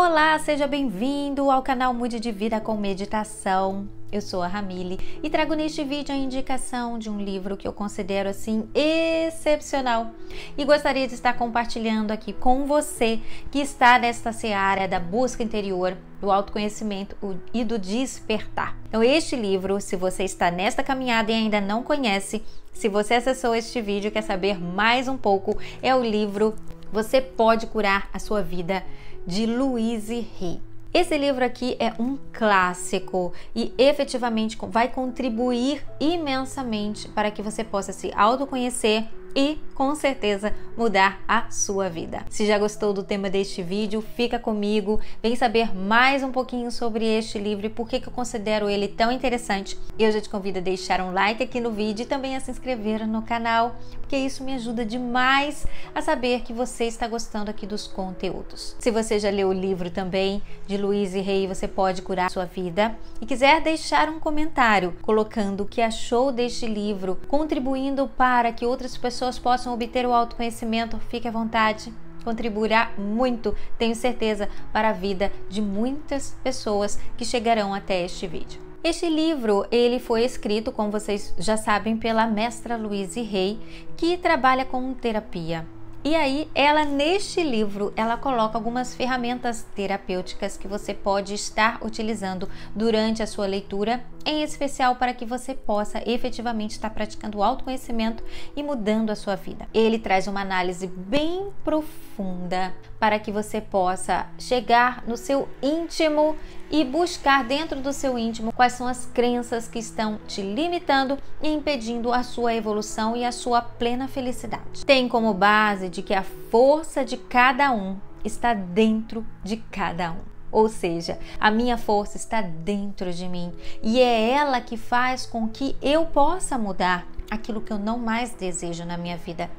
Olá, seja bem-vindo ao canal Mude de Vida com Meditação. Eu sou a Ramile e trago neste vídeo a indicação de um livro que eu considero assim excepcional e gostaria de estar compartilhando aqui com você que está nesta seara da busca interior, do autoconhecimento e do despertar. Então, este livro, se você está nesta caminhada e ainda não conhece, se você acessou este vídeo e quer saber mais um pouco, é o livro Você Pode Curar a Sua Vida de Louise Hay. Esse livro aqui é um clássico e efetivamente vai contribuir imensamente para que você possa se autoconhecer, e com certeza mudar a sua vida. Se já gostou do tema deste vídeo, fica comigo, vem saber mais um pouquinho sobre este livro e por que, eu considero ele tão interessante. Eu já te convido a deixar um like aqui no vídeo e também a se inscrever no canal, porque isso me ajuda demais a saber que você está gostando aqui dos conteúdos. Se você já leu o livro também de Luiz e Rei, você pode curar sua vida e quiser deixar um comentário colocando o que achou deste livro, contribuindo para que outras pessoas pessoas possam obter o autoconhecimento, fique à vontade. Contribuirá muito, tenho certeza, para a vida de muitas pessoas que chegarão até este vídeo. Este livro, ele foi escrito, como vocês já sabem, pela mestra Louise Rey, que trabalha com terapia. E aí, ela neste livro, ela coloca algumas ferramentas terapêuticas que você pode estar utilizando durante a sua leitura em especial para que você possa efetivamente estar praticando o autoconhecimento e mudando a sua vida. Ele traz uma análise bem profunda para que você possa chegar no seu íntimo e buscar dentro do seu íntimo quais são as crenças que estão te limitando e impedindo a sua evolução e a sua plena felicidade. Tem como base de que a força de cada um está dentro de cada um. Ou seja, a minha força está dentro de mim e é ela que faz com que eu possa mudar aquilo que eu não mais desejo na minha vida.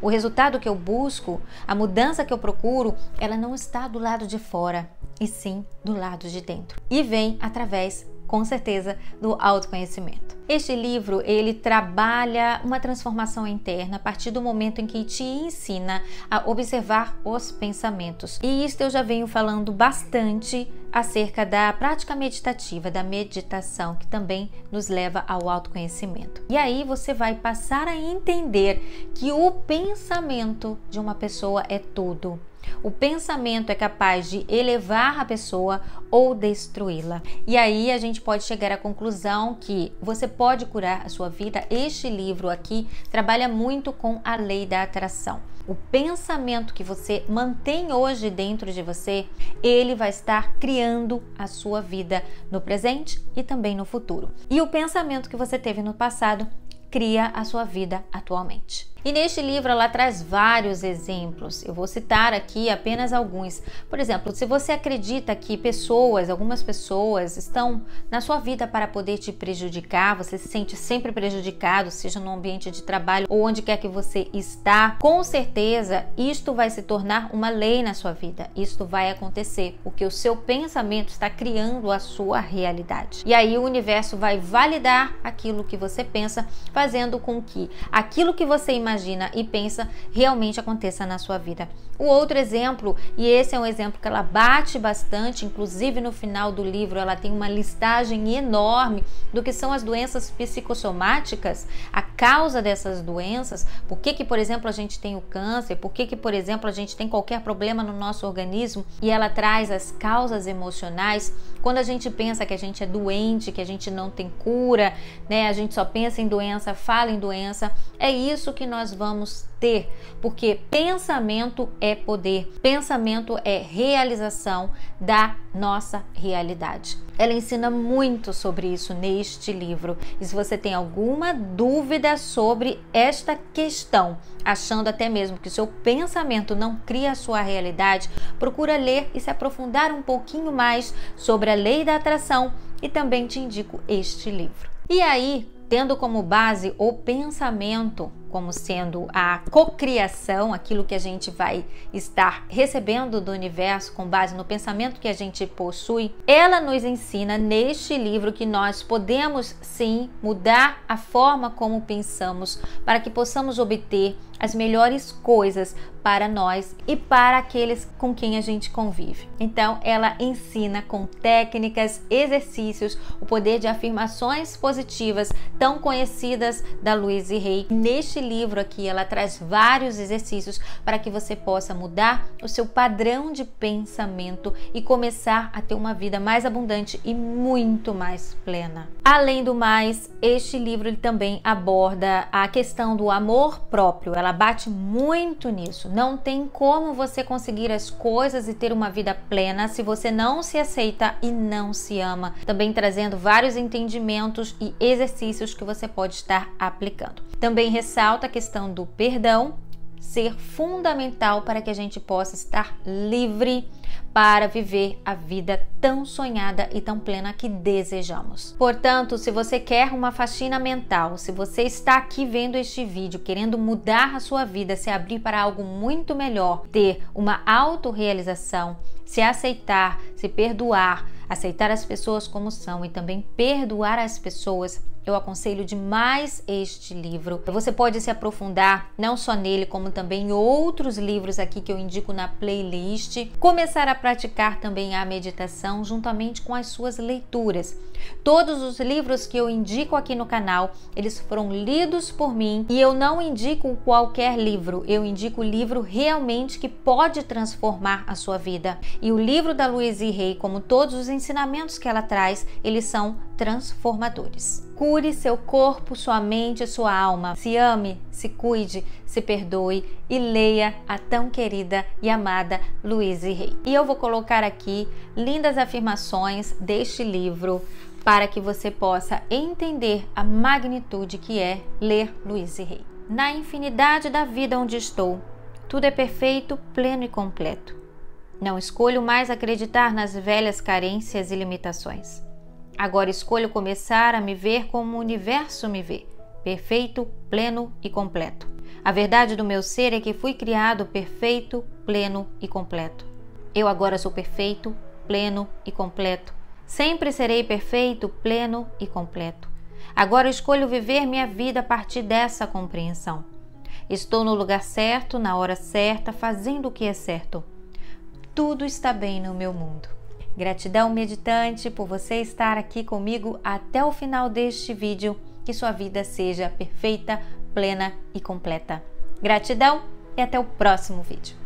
O resultado que eu busco, a mudança que eu procuro, ela não está do lado de fora, e sim do lado de dentro. E vem através com certeza, do autoconhecimento. Este livro, ele trabalha uma transformação interna a partir do momento em que te ensina a observar os pensamentos. E isso eu já venho falando bastante acerca da prática meditativa, da meditação, que também nos leva ao autoconhecimento. E aí você vai passar a entender que o pensamento de uma pessoa é tudo. O pensamento é capaz de elevar a pessoa ou destruí-la. E aí a gente pode chegar à conclusão que você pode curar a sua vida. Este livro aqui trabalha muito com a lei da atração o pensamento que você mantém hoje dentro de você, ele vai estar criando a sua vida no presente e também no futuro. E o pensamento que você teve no passado cria a sua vida atualmente. E neste livro ela traz vários exemplos. Eu vou citar aqui apenas alguns. Por exemplo, se você acredita que pessoas, algumas pessoas estão na sua vida para poder te prejudicar, você se sente sempre prejudicado, seja no ambiente de trabalho ou onde quer que você está, com certeza isto vai se tornar uma lei na sua vida. Isto vai acontecer, porque o seu pensamento está criando a sua realidade. E aí o universo vai validar aquilo que você pensa, fazendo com que aquilo que você imagina imagina e pensa realmente aconteça na sua vida. O outro exemplo, e esse é um exemplo que ela bate bastante, inclusive no final do livro, ela tem uma listagem enorme do que são as doenças psicossomáticas, a causa dessas doenças, por que, que por exemplo, a gente tem o câncer, por que, que, por exemplo, a gente tem qualquer problema no nosso organismo, e ela traz as causas emocionais. Quando a gente pensa que a gente é doente, que a gente não tem cura, né? A gente só pensa em doença, fala em doença. É isso que nós nós vamos ter, porque pensamento é poder, pensamento é realização da nossa realidade. Ela ensina muito sobre isso neste livro. E se você tem alguma dúvida sobre esta questão, achando até mesmo que o seu pensamento não cria a sua realidade, procura ler e se aprofundar um pouquinho mais sobre a lei da atração e também te indico este livro. E aí, tendo como base o pensamento, como sendo a cocriação, aquilo que a gente vai estar recebendo do universo com base no pensamento que a gente possui, ela nos ensina neste livro que nós podemos sim mudar a forma como pensamos para que possamos obter as melhores coisas para nós e para aqueles com quem a gente convive. Então, ela ensina com técnicas, exercícios, o poder de afirmações positivas tão conhecidas da Louise Hay. Neste livro aqui, ela traz vários exercícios para que você possa mudar o seu padrão de pensamento e começar a ter uma vida mais abundante e muito mais plena. Além do mais, este livro também aborda a questão do amor próprio. Ela ela bate muito nisso. Não tem como você conseguir as coisas e ter uma vida plena se você não se aceita e não se ama. Também trazendo vários entendimentos e exercícios que você pode estar aplicando. Também ressalta a questão do perdão ser fundamental para que a gente possa estar livre para viver a vida tão sonhada e tão plena que desejamos. Portanto, se você quer uma faxina mental, se você está aqui vendo este vídeo querendo mudar a sua vida, se abrir para algo muito melhor, ter uma autorrealização, se aceitar, se perdoar, aceitar as pessoas como são e também perdoar as pessoas, eu aconselho demais este livro. Você pode se aprofundar não só nele, como também em outros livros aqui que eu indico na playlist. Começar a praticar também a meditação juntamente com as suas leituras. Todos os livros que eu indico aqui no canal, eles foram lidos por mim e eu não indico qualquer livro, eu indico o livro realmente que pode transformar a sua vida. E o livro da Louise Hay, como todos os ensinamentos que ela traz, eles são transformadores. Cure seu corpo, sua mente, sua alma. Se ame, se cuide, se perdoe e leia a tão querida e amada Louise Rei. E eu vou colocar aqui lindas afirmações deste livro para que você possa entender a magnitude que é ler Louise Rei. Na infinidade da vida onde estou, tudo é perfeito, pleno e completo. Não escolho mais acreditar nas velhas carências e limitações. Agora escolho começar a me ver como o universo me vê, perfeito, pleno e completo. A verdade do meu ser é que fui criado perfeito, pleno e completo. Eu agora sou perfeito, pleno e completo. Sempre serei perfeito, pleno e completo. Agora escolho viver minha vida a partir dessa compreensão. Estou no lugar certo, na hora certa, fazendo o que é certo. Tudo está bem no meu mundo. Gratidão, meditante, por você estar aqui comigo até o final deste vídeo. Que sua vida seja perfeita, plena e completa. Gratidão e até o próximo vídeo.